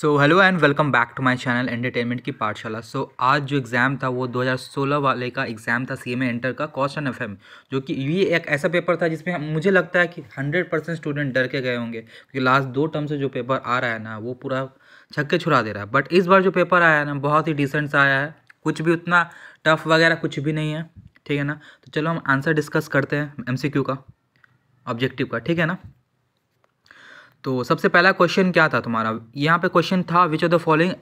so hello and welcome back to my channel entertainment की पाठशाला सो so, आज जो एग्ज़ाम था वो 2016 वाले का एग्ज़ाम था सी एम एंटर का कॉस्ट एंड एफएम जो कि ये एक ऐसा पेपर था जिसमें मुझे लगता है कि 100 परसेंट स्टूडेंट डर के गए होंगे क्योंकि लास्ट दो टर्म से जो पेपर आ रहा है ना वो पूरा छक्के छुड़ा दे रहा है बट इस बार जो पेपर आया है ना बहुत ही डिसेंट सा आया है कुछ भी उतना टफ वगैरह कुछ भी नहीं है ठीक है ना तो चलो हम आंसर डिस्कस करते हैं एम का ऑब्जेक्टिव का ठीक है ना तो सबसे पहला क्वेश्चन क्या था तुम्हारा यहाँ पे क्वेश्चन था which of the following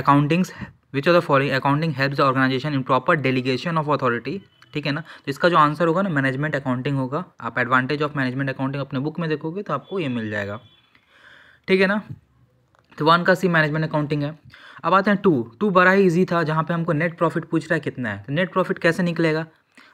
accountings which of the following accounting help the organisation in proper delegation of authority ठीक है ना तो इसका जो आंसर होगा ना मैनेजमेंट अकाउंटिंग होगा आप एडवांटेज ऑफ मैनेजमेंट अकाउंटिंग अपने बुक में देखोगे तो आपको ये मिल जाएगा ठीक है ना तो वन का सी मैनेजमेंट अकाउंटिंग है अब आते हैं टू टू बड़ा ही ईजी था जहाँ पे हमको नेट प्रॉफिट पूछ रहा है कितना है तो नेट प्रॉफिट कैसे निकलेगा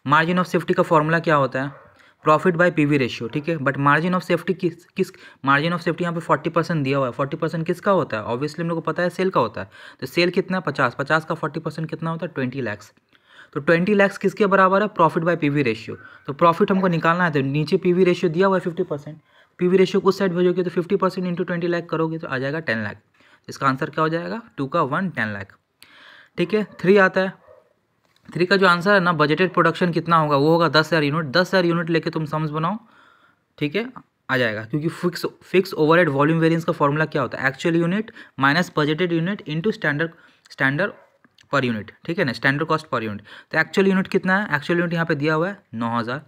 मार्जिन ऑफ सेफ्टी का फॉर्मूला क्या होता है प्रॉफिट बाय पीवी रेशियो ठीक है बट मार्जिन ऑफ सेफ्टी किस किस मार्जिन ऑफ सेफ्टी यहाँ पे फोर्टी परसेंट दिया हुआ है फोर्टी परसेंट किसका होता है ऑब्वियसली हम लोग को पता है सेल का होता है तो सेल कितना है पचास पचास का फोर्टी परसेंट कितना होता है ट्वेंटी लैक्स तो ट्वेंटी लैक्स किसके बराबर है प्रॉफिट बाय पी रेशियो तो प्रॉफिट हमको निकालना है तो नीचे पी रेशियो दिया हुआ है फिफ्टी परसेंट पीवी रेशियो को साइड भेजोगे तो फिफ्टी परसेंट इंटू ट्वेंटी करोगे तो आ जाएगा टेन लैख इसका आंसर क्या हो जाएगा टू का वन टेन लैख ठीक है थ्री आता है थ्री का जो आंसर है ना बजटेड प्रोडक्शन कितना होगा वो होगा दस हज़ार यूनिट दस हज़ार यूनिट लेके तुम सम्स बनाओ ठीक है आ जाएगा क्योंकि fix fix overhead volume variance का फॉर्मूला क्या होता है actual unit minus budgeted unit into standard standard per unit ठीक है ना स्टैंडर्ड कॉस्ट पर यूनिट तो एक्चुअल यूनिट कितना है एक्चुअल यूनिट यहाँ पर दिया हुआ है नौ हज़ार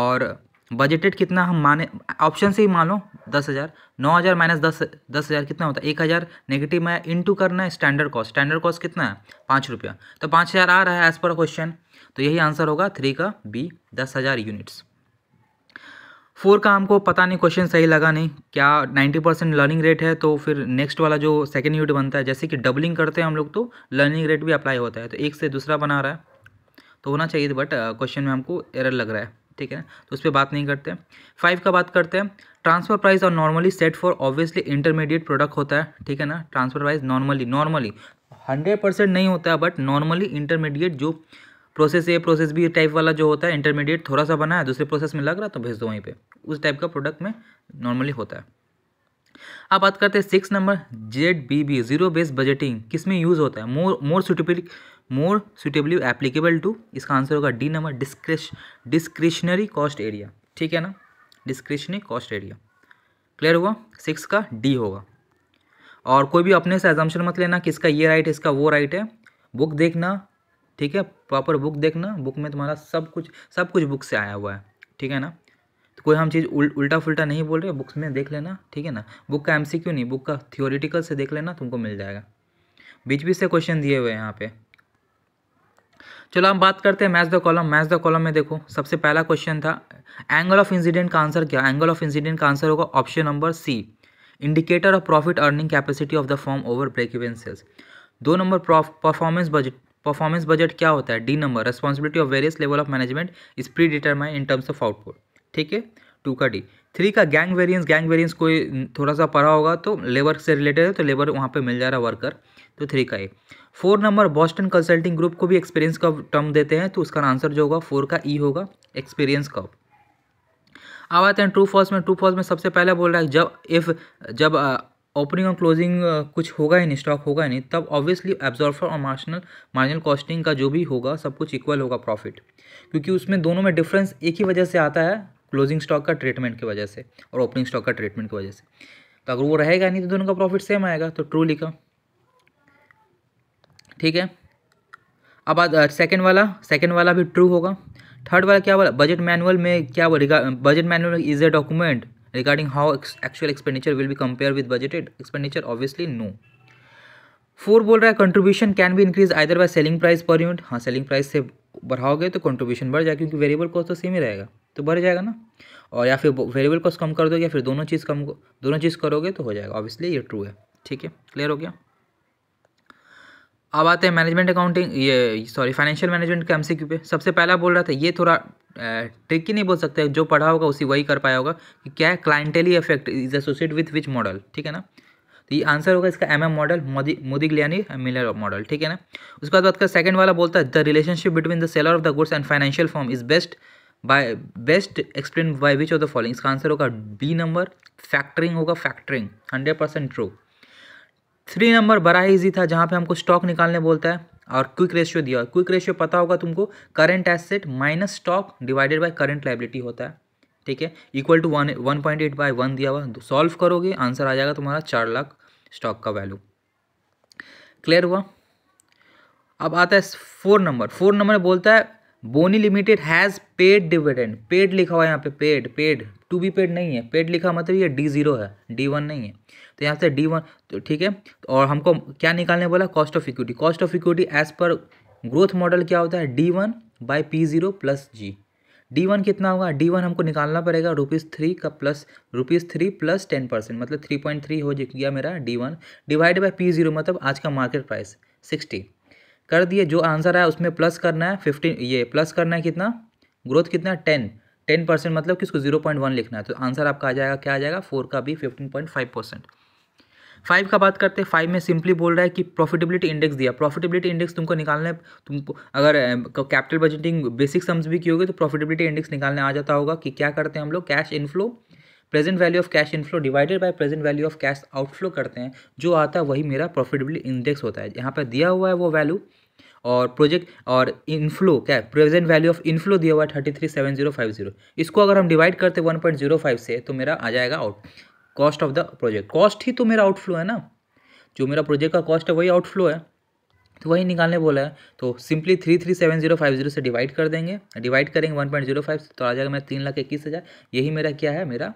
और बजटेड कितना हम माने ऑप्शन से ही मान लो दस हज़ार नौ हज़ार माइनस दस दस हज़ार कितना होता है एक हज़ार नेगेटिव में टू करना है स्टैंडर्ड कॉस्ट स्टैंडर्ड कॉस्ट कितना है पाँच रुपया तो पाँच हज़ार आ रहा है एज पर क्वेश्चन तो यही आंसर होगा थ्री का बी दस हज़ार यूनिट्स फोर का हमको पता नहीं क्वेश्चन सही लगा नहीं क्या नाइन्टी परसेंट लर्निंग रेट है तो फिर नेक्स्ट वाला जो सेकेंड यूनिट बनता है जैसे कि डबलिंग करते हैं हम लोग तो लर्निंग रेट भी अप्लाई होता है तो एक से दूसरा बना रहा है तो होना चाहिए बट क्वेश्चन uh, में हमको एरर लग रहा है ठीक है ना तो उस पर बात नहीं करते फाइव का बात करते हैं ट्रांसफर प्राइस और normally set for obviously intermediate product होता है ठीक है ना transfer price normally normally hundred percent नहीं होता है बट नॉर्मली इंटरमीडिएट जो process A process B type वाला जो होता है इंटरमीडिएट थोड़ा सा बना है दूसरे प्रोसेस में लग रहा तो भेज दो वहीं पर उस टाइप का प्रोडक्ट में नॉर्मली होता है अब बात करते हैं six number Z B B zero base budgeting किस में यूज़ होता है more more suitable more suitably applicable to इसका आंसर होगा डी नंबर डिस्क्रिश डिस्क्रिशनरी कॉस्ट एरिया ठीक है ना डिस्क्रिशनरी कॉस्ट एरिया क्लियर हुआ सिक्स का डी होगा और कोई भी अपने से एजम्पन मत लेना कि इसका ये राइट है इसका वो राइट है बुक देखना ठीक है प्रॉपर बुक देखना बुक में तुम्हारा सब कुछ सब कुछ बुक से आया हुआ है ठीक है ना तो कोई हम चीज़ उल, उल्टा फुलटा नहीं बोल रहे बुक्स में देख लेना ठीक है ना बुक का एमसीक्यू नहीं बुक का थियोरिटिकल से देख लेना तुमको मिल जाएगा बीच बीच से क्वेश्चन दिए हुए हैं यहाँ पे चलो हम बात करते हैं match the column match the column में देखो सबसे पहला क्वेश्चन था एंगल ऑफ इंसिडेंट का आंसर क्या एंगल ऑफ इंसिडेंट का आंसर होगा option number C indicator of profit earning capacity of the form over break even sales दो number performance budget performance budget क्या होता है D number responsibility of various level of management is predetermine in terms of output ठीक है to का D three का gang variance gang variance कोई थोड़ा सा पढ़ा होगा तो लेबर से रिलेटेड है तो लेबर वहाँ पे मिल जा रहा वर्कर तो थ्री का A four number Boston Consulting Group को भी एक्सपीरियंस का टर्म देते हैं तो उसका आंसर जो होगा फोर का ई e होगा एक्सपीरियंस का अब आते हैं ट्रू फॉल्स में ट्रू फॉल्स में सबसे पहले बोल रहा है जब इफ़ जब ओपनिंग और क्लोजिंग कुछ होगा ही नहीं स्टॉक होगा ही नहीं तब ऑब्वियसली एब्जॉर्फर और मार्जिनल मार्जिनल कॉस्टिंग का जो भी होगा सब कुछ इक्वल होगा प्रॉफिट क्योंकि उसमें दोनों में डिफरेंस एक ही वजह से आता है क्लोजिंग स्टॉक का ट्रीटमेंट की वजह से और ओपनिंग स्टॉक का ट्रीटमेंट की वजह से तो अगर वो रहेगा नहीं तो दोनों का प्रॉफिट सेम आएगा तो ट्रू लिखा ठीक है अब आज सेकेंड वाला सेकेंड वाला भी ट्रू होगा थर्ड वाला क्या बोला बजट मैनुअल में क्या बोला budget manual is a document regarding how actual expenditure will be compare with budgeted expenditure obviously no four बोल रहा है कंट्रीब्यूशन कैन भी increase either by selling price per unit हाँ सेलिंग प्राइस से बढ़ाओगे तो कंट्रीब्यूशन बढ़ जाए क्योंकि वेरिएबल कॉस्ट तो सेम ही रहेगा तो बढ़ जाएगा ना और या फिर वेरिएबल कॉस्ट कम कर दो या फिर दोनों चीज़ कम दोनों चीज़ करोगे तो हो जाएगा ऑब्वियसली ये ट्रू है ठीक है क्लियर हो गया अब आते हैं मैनेजमेंट अकाउंटिंग ये सॉरी फाइनेंशियल मैनेजमेंट के एमसीक्यू पे सबसे पहला बोल रहा था ये थोड़ा ही नहीं बोल सकते जो पढ़ा होगा उसी वही कर पाया होगा कि क्या है clientele effect is associate with which model ठीक है ना तो ये आंसर होगा इसका एमएम मॉडल मोदी मोदी गलियानी मिलर मॉडल ठीक है ना उसके बाद बात कर सेकंड वाला बोलता है the relationship between the seller of the goods and financial form is best by best explain by which of the following इसका आंसर होगा बी नंबर फैक्टरिंग होगा factoring hundred percent true three number बड़ा ही easy था जहाँ पे हमको stock निकालने बोलता है और क्विक रेशियो दिया क्विक रेशियो पता होगा तुमको current asset minus stock divided by current liability होता है ठीक है equal to one one point eight by one दिया हुआ सॉल्व करोगे आंसर आ जाएगा तुम्हारा चार लाख स्टॉक का वैल्यू क्लियर हुआ अब आता है फोर नंबर फोर नंबर बोलता है Bonny limited has paid dividend paid लिखा हुआ है यहाँ पे paid paid to be paid नहीं है पेड लिखा मतलब ये डी जीरो है डी वन नहीं है तो यहाँ से डी वन तो ठीक है और हमको क्या निकालने बोला cost of equity cost of equity as per growth model क्या होता है D one by P zero plus G D one कितना होगा डी वन हमको निकालना पड़ेगा रुपीज़ थ्री का plus rupees three plus ten percent मतलब थ्री पॉइंट थ्री हो गया मेरा D one divide by P zero मतलब आज का मार्केट प्राइस सिक्सटी कर दिए जो आंसर आया उसमें प्लस करना है फिफ्टीन ये प्लस करना है कितना ग्रोथ कितना है टेन टेन परसेंट मतलब कि उसको जीरो पॉइंट वन लिखना है तो आंसर आपका आ जाएगा क्या आ जाएगा फोर का भी fifteen point five percent five का बात करते हैं फाइव में सिंपली बोल रहा है कि प्रॉफिटेबिलिटी इंडेक्स दिया प्रॉफिटेबिलिटी इंडेक्स तुमको निकालने तुम अगर कैपिटल बजटिंग बेसिक सम्स भी की होगी तो प्रॉफिटेबिलिटी इंडेक्स निकालने आ जाता होगा कि क्या करते हैं हम लोग cash inflow present value of cash inflow divided by present value of cash outflow करते हैं जो आता है वही मेरा प्रॉफिटेबिलिटी इंडेक्स होता है यहाँ पर दिया हुआ है वो वैल्यू और प्रोजेक्ट और इनफ्लो क्या प्रेजेंट वैल्यू ऑफ इनफ्लो दिया हुआ है thirty three seven zero five zero इसको अगर हम डिवाइड करते वन पॉइंट जीरो फाइव से तो मेरा आ जाएगा out cost of the project cost ही तो मेरा आउटफ्लो है ना जो मेरा प्रोजेक्ट का कॉस्ट है वही आउटफ्लो है तो वही निकालने बोला है तो simply three three seven zero five zero से डिवाइड कर देंगे डिवाइड करेंगे वन पॉइंट जीरो फाइव से तो आ जाएगा मेरा तीन लाख इक्कीस हज़ार यही मेरा क्या है मेरा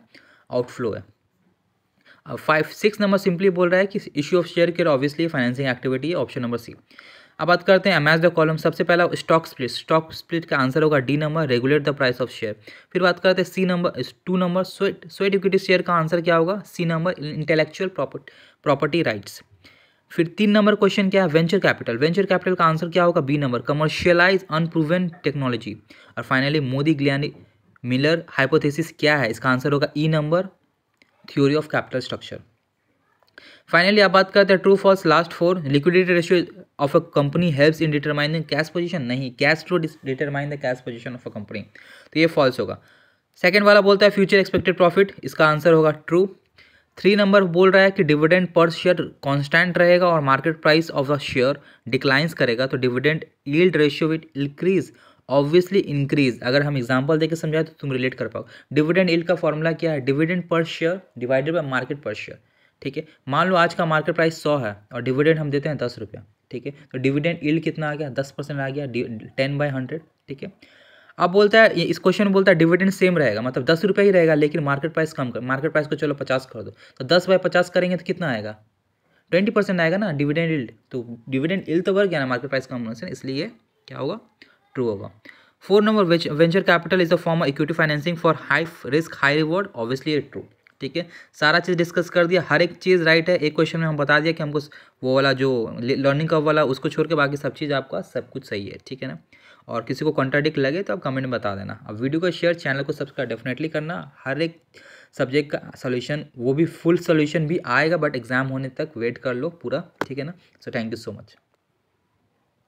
आउटफ्लो है फाइव सिक्स नंबर सिंपली बोल रहा है कि issue of share care obviously financing activity है ऑप्शन नंबर सी अब बात करते हैं एमएस द कॉलम सबसे पहला स्टॉक स्प्लिट स्टॉक स्प्लिट का आंसर होगा D number regulate the price of share फिर बात करते हैं C number two number sweat sweat equity share का आंसर क्या होगा C number intellectual property rights फिर तीन नंबर क्वेश्चन क्या है वेंचर कैपिटल वेंचर कैपिटल का आंसर क्या होगा B number commercialise unproven technology और finally Modigliani Miller hypothesis क्या है इसका आंसर होगा E number theory of capital structure finally आप बात करते हैं true false last four liquidity ratio of a company helps in determining cash position नहीं cash to determine the cash position of a company तो ये false होगा second वाला बोलता है फ्यूचर एक्सपेक्टेड प्रॉफिट इसका आंसर होगा ट्रू थ्री नंबर बोल रहा है कि डिविडेंड पर शेयर कॉन्स्टेंट रहेगा और market price of the share declines करेगा तो dividend yield ratio will increase obviously increase अगर हम एग्जाम्पल देकर समझाए तो तुम रिलेट कर पाओ डिविडेंड इल का फॉर्मूला क्या है dividend per share divided by market per share ठीक है मान लो आज का मार्केट प्राइस सौ है और डिविडेंड हम देते हैं दस रुपया ठीक है तो डिविडेंड इल कितना आ गया दस परसेंट आ गया टेन बाई हंड्रेड ठीक है अब बोलता है इस क्वेश्चन में बोलता है डिविडेंड सेम रहेगा मतलब दस रुपये ही रहेगा लेकिन मार्केट प्राइस कम कर मार्केट प्राइस को चलो पचास कर दो तो दस बाई पचास करेंगे तो कितना आएगा ट्वेंटी परसेंट आएगा ना डिविडेंड इल्ड तो डिविडेंड इल तो बढ़ गया ना मार्केट प्राइस कम होने से इसलिए क्या होगा ट्रू होगा four number venture capital is a form of equity financing for high risk high reward obviously true ठीक है सारा चीज़ डिस्कस कर दिया हर एक चीज़ राइट है एक क्वेश्चन में हम बता दिया कि हमको वो वाला जो लर्निंग कर्व वाला उसको छोड़ के बाकी सब चीज़ आपका सब कुछ सही है ठीक है ना और किसी को कॉन्ट्राडिक्ट लगे तो आप कमेंट में बता देना अब वीडियो को शेयर चैनल को सब्सक्राइब डेफिनेटली करना हर एक सब्जेक्ट का सोल्यूशन वो भी फुल सोल्यूशन भी आएगा बट एग्जाम होने तक वेट कर लो पूरा ठीक है ना so thank you so much